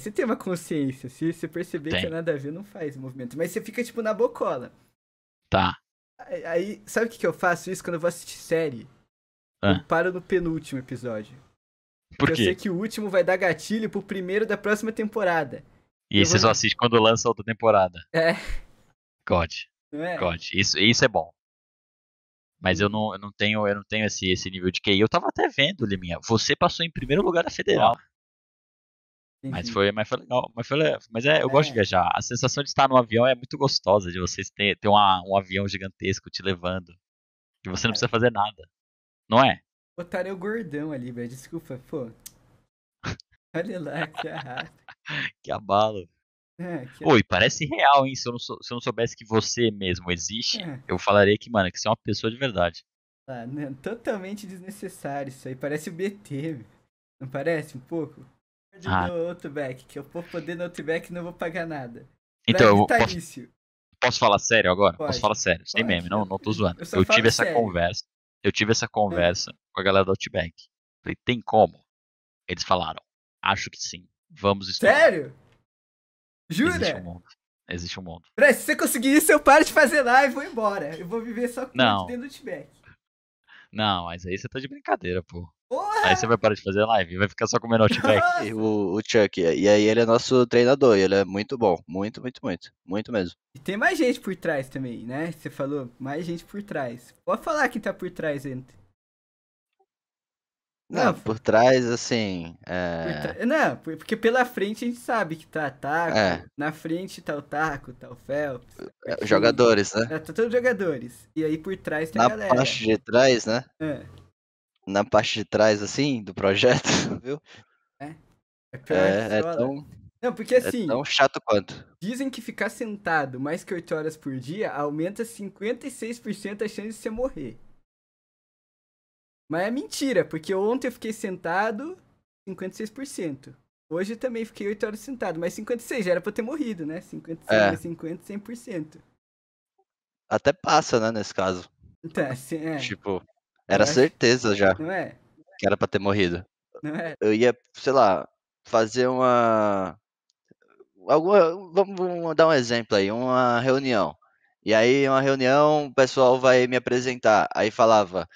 Você tem uma consciência. Se você perceber tem. que é nada a ver, não faz movimento. Mas você fica, tipo, na bocola. Tá. Aí, sabe o que, que eu faço isso quando eu vou assistir série? Ah. Eu paro no penúltimo episódio. Por porque eu sei que o último vai dar gatilho pro primeiro da próxima temporada. E aí você só assiste quando lança outra temporada. É. God. Não é? God. Isso, isso é bom. Mas eu não, eu não tenho, eu não tenho esse, esse nível de QI. Eu tava até vendo, Liminha. Você passou em primeiro lugar da federal. Enfim. Mas uhum. foi, mas foi legal. Mas, foi, mas é, eu é. gosto de viajar. A sensação de estar no avião é muito gostosa, de vocês ter, ter uma, um avião gigantesco te levando. Que você não é. precisa fazer nada. Não é? Otário gordão ali, velho. Desculpa, pô. Olha lá, que arrasto. que abalo. É, que... Oi, parece real, hein? Se eu, não sou, se eu não soubesse que você mesmo existe, é. eu falaria que, mano, que você é uma pessoa de verdade. Ah, não, totalmente desnecessário isso aí. Parece o BT, não parece um pouco? de ah. do Outback, que eu vou poder no Outback e não vou pagar nada. Então, eu posso, posso, falar sério agora? Pode, posso falar sério, sem pode. meme, não, não tô zoando. Eu, eu tive essa sério. conversa, eu tive essa é. conversa é. com a galera do Outback. Falei, tem como? Eles falaram, acho que sim, vamos estudar. Sério? Jura? Existe um mundo. Existe um mundo. se você conseguir isso, eu paro de fazer live, e vou embora. Eu vou viver só com não. dentro do Outback. Não, mas aí você tá de brincadeira, pô. Aí você vai parar de fazer live, vai ficar só comendo Outback. o, o Chuck, e aí ele é nosso treinador, ele é muito bom, muito, muito, muito, muito mesmo. E tem mais gente por trás também, né? Você falou, mais gente por trás. Pode falar quem tá por trás, gente. Não, não, por trás, assim. É... Por tra... Não, porque pela frente a gente sabe que tá Taco. É. Na frente tá o Taco, tá o Phelps. É, tá jogadores, né? Tá, tá todos jogadores. E aí por trás tem Na a galera. Na parte de trás, né? É na parte de trás, assim, do projeto, viu? É. É, pior é, é tão. Não, porque é assim. É tão chato quanto. Dizem que ficar sentado mais que 8 horas por dia aumenta 56% a chance de você morrer. Mas é mentira, porque ontem eu fiquei sentado 56%. Hoje também fiquei 8 horas sentado, mas 56 já era pra eu ter morrido, né? 56, é. 50, 100%. Até passa, né, nesse caso. Tá, assim, é. Tipo, era né? certeza já. Não é? Que era pra ter morrido. Não é? Eu ia, sei lá, fazer uma. Alguma... Vamos dar um exemplo aí, uma reunião. E aí, uma reunião, o pessoal vai me apresentar. Aí falava: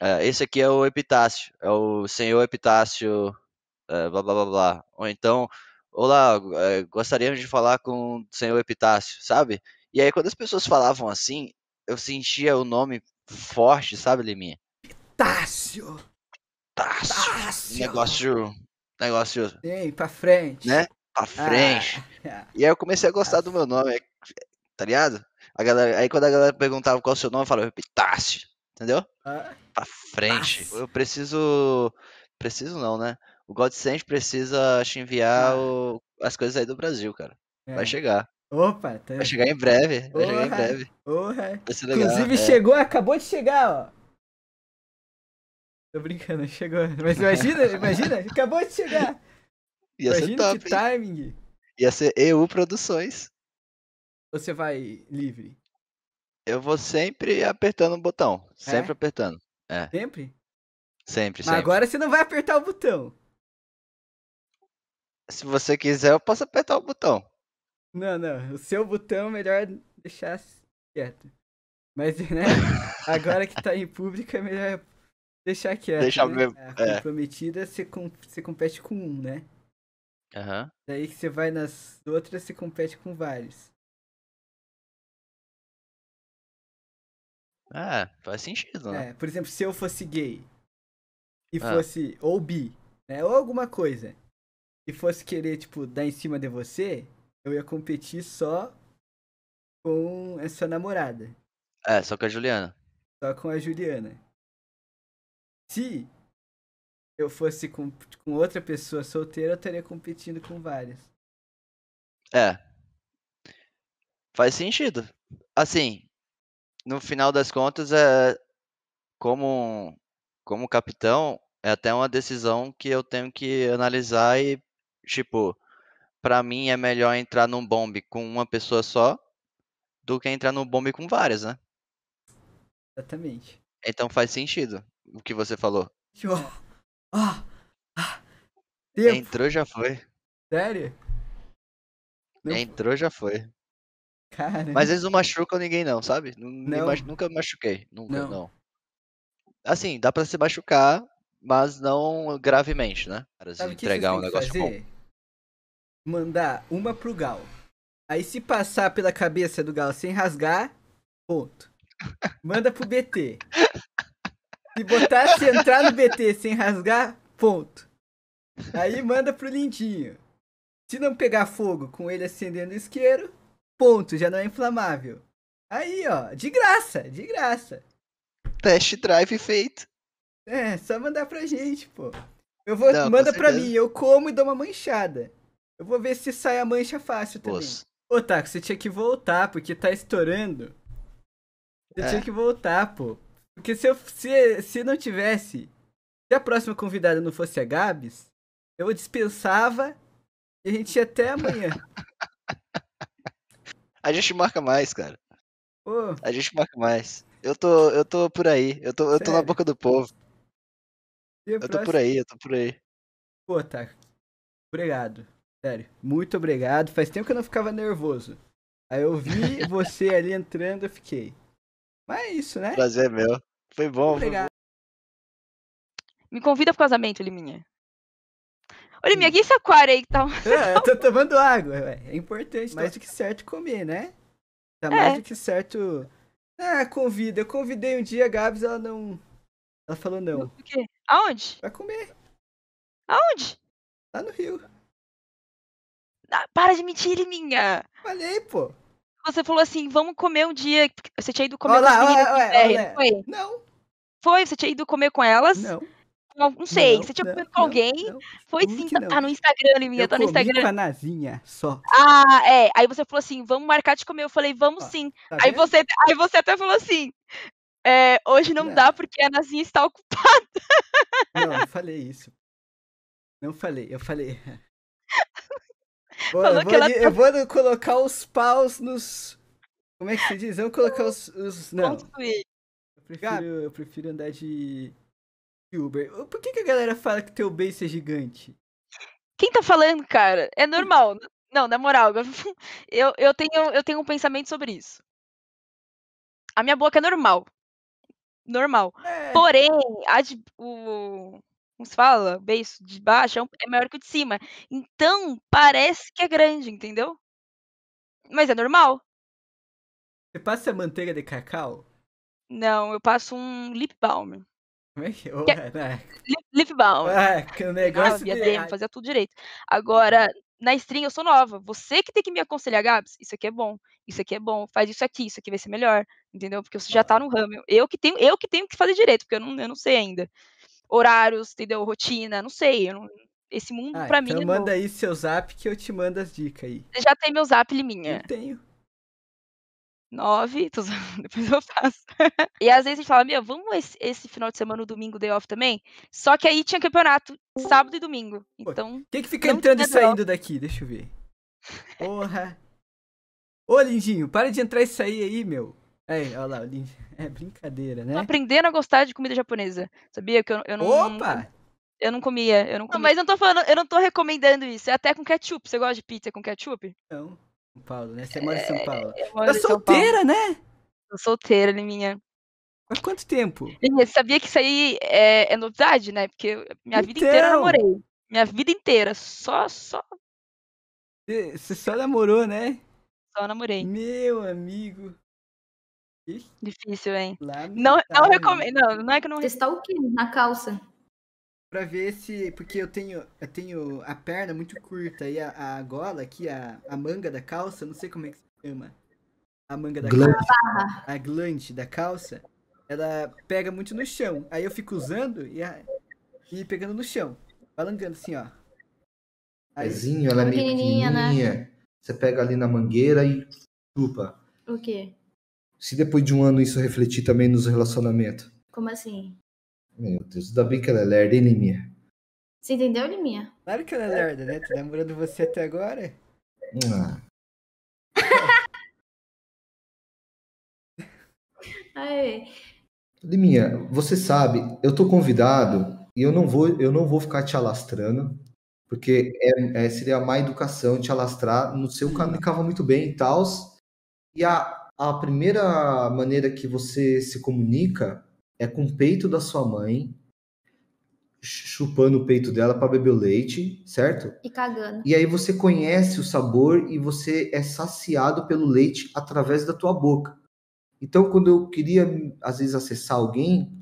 ah, esse aqui é o Epitácio, é o senhor Epitácio, é, blá blá blá blá. Ou então, olá, é, gostaríamos de falar com o senhor Epitácio, sabe? E aí, quando as pessoas falavam assim, eu sentia o nome forte, sabe, Liminha? Pitácio Pitácio Negócio. Negócio. Ei, pra frente. Né? Pra ah, frente. Ah. E aí eu comecei a gostar do meu nome, tá ligado? A galera, aí quando a galera perguntava qual é o seu nome, eu falava Pitácio, entendeu? Ah. Pra frente. Eu preciso. Preciso não, né? O Godsend precisa te enviar ah. o... as coisas aí do Brasil, cara. É. Vai chegar. Opa, tá... vai chegar em breve. Vai chegar em breve. Inclusive, é. chegou, acabou de chegar, ó. Tô brincando, chegou. Mas imagina, imagina, acabou de chegar. Ia imagina ser top, que timing. Ia ser EU Produções. Você vai livre? Eu vou sempre apertando o botão. Sempre é? apertando. É. Sempre? Sempre, Mas sempre. agora você não vai apertar o botão. Se você quiser, eu posso apertar o botão. Não, não. O seu botão, é melhor deixar quieto. Mas, né? Agora que tá em público, é melhor deixar quieto. Deixar né? mesmo. É. Comprometida, você, com... você compete com um, né? Aham. Uhum. Daí que você vai nas outras, você compete com vários. Ah, faz sentido, né? É, por exemplo, se eu fosse gay e ah. fosse ou bi, né? Ou alguma coisa, e fosse querer, tipo, dar em cima de você, eu ia competir só com essa namorada. É, só com a Juliana. Só com a Juliana. Se eu fosse com, com outra pessoa solteira, eu estaria competindo com várias. É. Faz sentido. Assim, no final das contas, é como, como capitão, é até uma decisão que eu tenho que analisar e, tipo, para mim é melhor entrar num bombe com uma pessoa só do que entrar num bombe com várias, né? Exatamente. Então faz sentido o que você falou. Oh, oh, ah, Entrou, já foi. Sério? Não... Entrou, já foi. Cara. Mas eles não machucam ninguém, não, sabe? Não. Machu... Nunca machuquei. Nunca, não. não. Assim, dá pra se machucar, mas não gravemente, né? Para entregar um negócio fazer? bom mandar uma pro Gal. Aí se passar pela cabeça do Gal sem rasgar, ponto. Manda pro BT. Se botar, se entrar no BT sem rasgar, ponto. Aí manda pro Lindinho. Se não pegar fogo com ele acendendo o isqueiro, ponto, já não é inflamável. Aí, ó, de graça, de graça. Test drive feito. É, só mandar pra gente, pô. Eu vou, não, manda pra mim, eu como e dou uma manchada. Eu vou ver se sai a mancha fácil também. Poxa. Ô, Taco, você tinha que voltar, porque tá estourando. Você é. tinha que voltar, pô. Porque se, eu, se, se não tivesse. Se a próxima convidada não fosse a Gabs, eu dispensava e a gente ia até amanhã. a gente marca mais, cara. Pô. A gente marca mais. Eu tô, eu tô por aí. Eu tô, eu tô na boca do povo. Eu próxima... tô por aí, eu tô por aí. Pô, Taco. Obrigado. Sério, muito obrigado. Faz tempo que eu não ficava nervoso. Aí eu vi você ali entrando, eu fiquei. Mas é isso, né? Prazer é meu. Foi bom. Obrigado. Foi Me convida pro casamento, Liminha. Ô, Liminha, quem esse aquário aí que tá... É, eu tô tomando água, ué. É importante. Mais do que certo comer, né? Tá é. mais do que certo... Ah, convida. Eu convidei um dia a Gabs, ela não... Ela falou não. O quê? Aonde? Pra comer. Aonde? Lá no Rio. Ah, para de mentir, minha! Ah. Falei, pô. Você falou assim, vamos comer um dia. Você tinha ido comer olá, com as meninas olá, olá, olá, foi? Não. Foi? Você tinha ido comer com elas? Não. Não, não sei, não, você tinha comido com alguém? Não, foi sim, tá, tá, no Instagram, minha, tá no Instagram. Com a Nazinha, só. Ah, é. Aí você falou assim, vamos marcar de comer. Eu falei, vamos Ó, sim. Tá aí, você, aí você até falou assim, é, hoje não, dá porque a Nazinha está ocupada. Não, eu falei isso. Não falei, eu falei. Tá eu, vou, ela... eu, vou, colocar os paus nos. Como é que se diz? Vamos colocar os. os... Não. Eu prefiro, eu prefiro andar de. Uber. Por que, que a galera fala que teu beijo é gigante? Quem tá falando, cara? É normal. Não, na moral, eu, eu, tenho, eu tenho um pensamento sobre isso. A minha boca é normal. Normal. É. Porém, a, o, como se fala, o beiço de baixo é, é maior que o de cima. Então, parece que é grande, entendeu? Mas é normal. Você passa manteiga de cacau? Não, eu passo um lip balm. Como é que... é? Lip, lip balm. Ah, que o negócio... Ah, de... fazia tudo direito. Agora, uhum. na string eu sou nova. Você que tem que me aconselhar, Gabs, isso aqui é bom, isso aqui é bom, faz isso aqui, isso aqui vai ser melhor, entendeu? Porque você já tá no ramo. Eu que tenho, eu que tenho que fazer direito, porque eu não, eu não sei ainda horários, entendeu? Rotina, não sei. Não... Esse mundo ah, pra então mim. Então manda não... aí seu zap que eu te mando as dicas aí. Você já tem meu zap, Liminha? Eu tenho. Nove, tô... depois eu faço. e às vezes a gente fala, meu, vamos esse, esse final de semana, o domingo, day off também? Só que aí tinha campeonato, sábado e domingo. Então. O que, que fica entrando e saindo daqui? Deixa eu ver. Porra! Ô, Lindinho, para de entrar e sair aí, meu. Aí, olha lá, é brincadeira, né? Tô aprendendo a gostar de comida japonesa. Sabia que eu, eu não. Opa! Eu não comia, eu não comia. Não, mas eu não tô falando, eu não tô recomendando isso. É até com ketchup. Você gosta de pizza com ketchup? Não. São Paulo, né? Você é, mora em São Paulo. É, tá solteira, Paulo. né? Tô solteira, Liminha. Há quanto tempo? Liminha, você sabia que isso aí é, é novidade, né? Porque minha então... vida inteira eu então! namorei. Minha vida inteira. Só, só. Você só namorou, né? Só namorei. Meu amigo. Ixi. Difícil, hein? Não, não recomendo. Né? Não, não é que eu não Testar o quê? Na calça. Pra ver se. Porque eu tenho, eu tenho a perna muito curta e a, a gola aqui, a, a manga da calça, não sei como é que se chama. A manga da glante. calça. A glande da calça. Ela pega muito no chão. Aí eu fico usando e, a, e pegando no chão. Balangando assim, ó. Aí, Pezinho, ela é meio pequenininha. Né? Você pega ali na mangueira e chupa. O quê? se depois de um ano isso refletir também nos relacionamentos? Como assim? Meu Deus, ainda bem que ela é lerda, hein, Liminha? Você entendeu, Liminha? Claro que ela é lerda, né? Tô namorando você até agora. Ah. Aê. Liminha, você sabe, eu tô convidado e eu não vou, eu não vou ficar te alastrando, porque é, é, seria a má educação te alastrar no seu caminho, cava muito bem e tal. E a a primeira maneira que você se comunica é com o peito da sua mãe, chupando o peito dela para beber o leite, certo? E cagando. E aí você conhece o sabor e você é saciado pelo leite através da tua boca. Então, quando eu queria às vezes acessar alguém,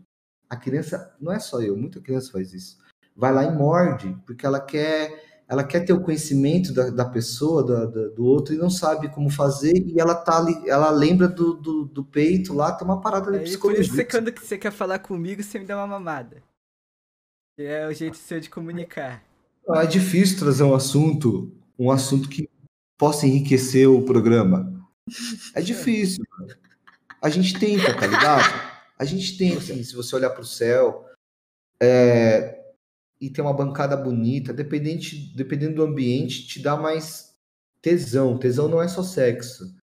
a criança, não é só eu, muita criança faz isso. Vai lá e morde, porque ela quer ela quer ter o conhecimento da, da pessoa, da, da, do outro, e não sabe como fazer, e ela tá ela lembra do, do, do peito lá, tem tá uma parada de é, psicologia. Por isso, quando você quer falar comigo, você me dá uma mamada. É o jeito seu de comunicar. Ah, é difícil trazer um assunto, um assunto que possa enriquecer o programa. É difícil. A gente tenta, tá ligado? A gente tenta, assim, se você olhar pro céu, é, e ter uma bancada bonita, dependente, dependendo do ambiente, te dá mais tesão. Tesão não é só sexo.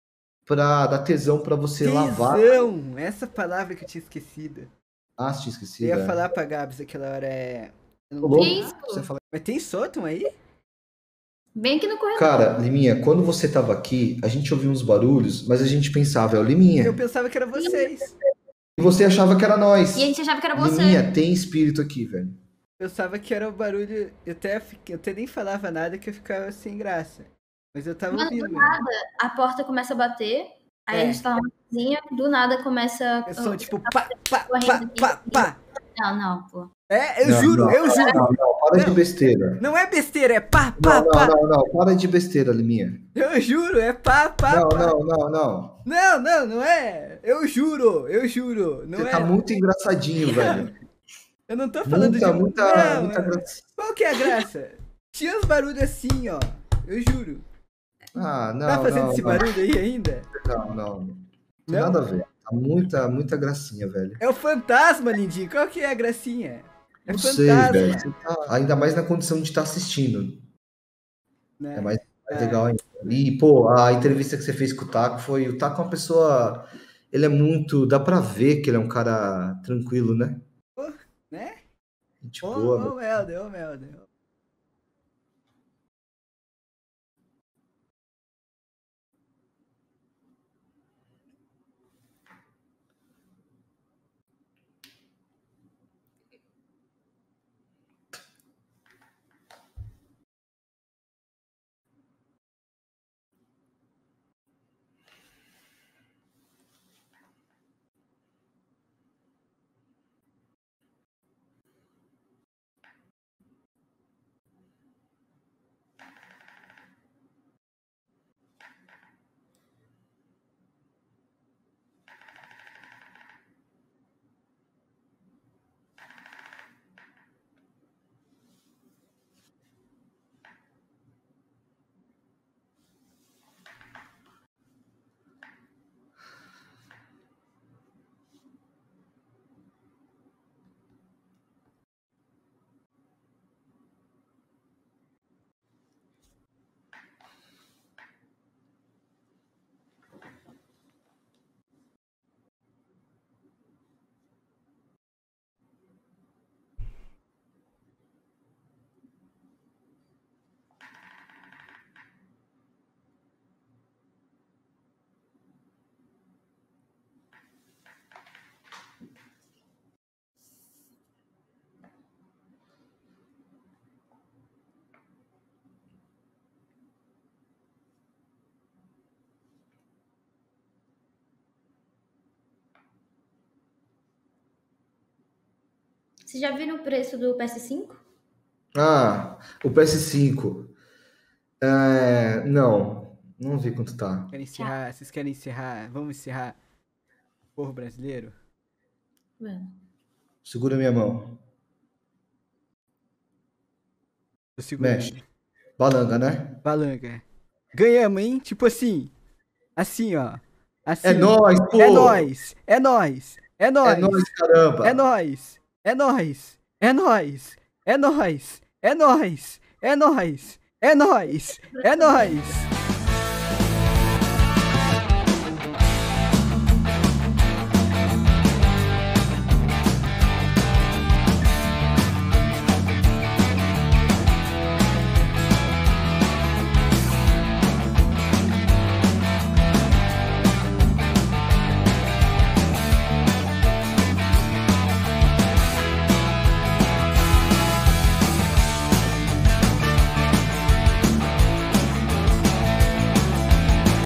Pra dar tesão para você tesão! lavar. Tesão! Essa palavra que eu tinha esquecido. Ah, você tinha esquecido. Eu ia é. falar pra Gabs aquela hora é. Tem fala... Mas tem sótão aí? Bem que no corredor. Cara, Liminha, quando você tava aqui, a gente ouvia uns barulhos, mas a gente pensava, é o Liminha. Eu pensava que era vocês. E você achava que era nós. E a gente achava que era você. Liminha, tem espírito aqui, velho. Eu pensava que era o um barulho. Eu até, eu até nem falava nada que eu ficava sem graça. Mas eu tava Mano, ouvindo. Do nada, a porta começa a bater, aí é. a gente tá na cozinha, do nada começa. Eu sou tipo pá, pá, pá, pá, Não, não, pô. É, eu não, juro, não, eu juro. Não, não, para de besteira. Não é besteira, é pá, pá, não, pá. Não, não, não, para de besteira, Liminha. Eu juro, é pá, pá, não, pá. Não, não, não, não. Não, não, é. Eu juro, eu juro. Você é. tá muito engraçadinho, velho. Eu não tô falando muita, de. Muita, não, muita graça. Qual que é a graça? Tinha uns barulhos assim, ó. Eu juro. Ah, tá não. Tá fazendo não, esse não. barulho aí ainda? Não, não. Não tem nada a ver. Tá muita, muita gracinha, velho. É o fantasma, Lindinho. Qual que é a gracinha? É não fantasma. sei, velho. Tá, ainda mais na condição de estar tá assistindo. Né? É mais, mais é. legal ainda. E, pô, a entrevista que você fez com o Taco foi. O Taco é uma pessoa. Ele é muito. Dá pra ver que ele é um cara tranquilo, né? Né? Gente boa. Ô, meu. Melder, ô, oh, Vocês já viram o preço do PS5? Ah, o PS5. É, não, não vi quanto tá. Querem encerrar? Vocês querem encerrar? Vamos encerrar Porro povo brasileiro? Mano. Segura minha mão. Eu Mexe. Balanga, né? Balanga. É. Ganhamos, hein? Tipo assim. Assim, ó. Assim, é nóis, pô! É nóis! É nóis! É, é nóis! É nóis, caramba! É nóis! É nós. É nós. É nós. É nós. É nós. É nós. É nós. É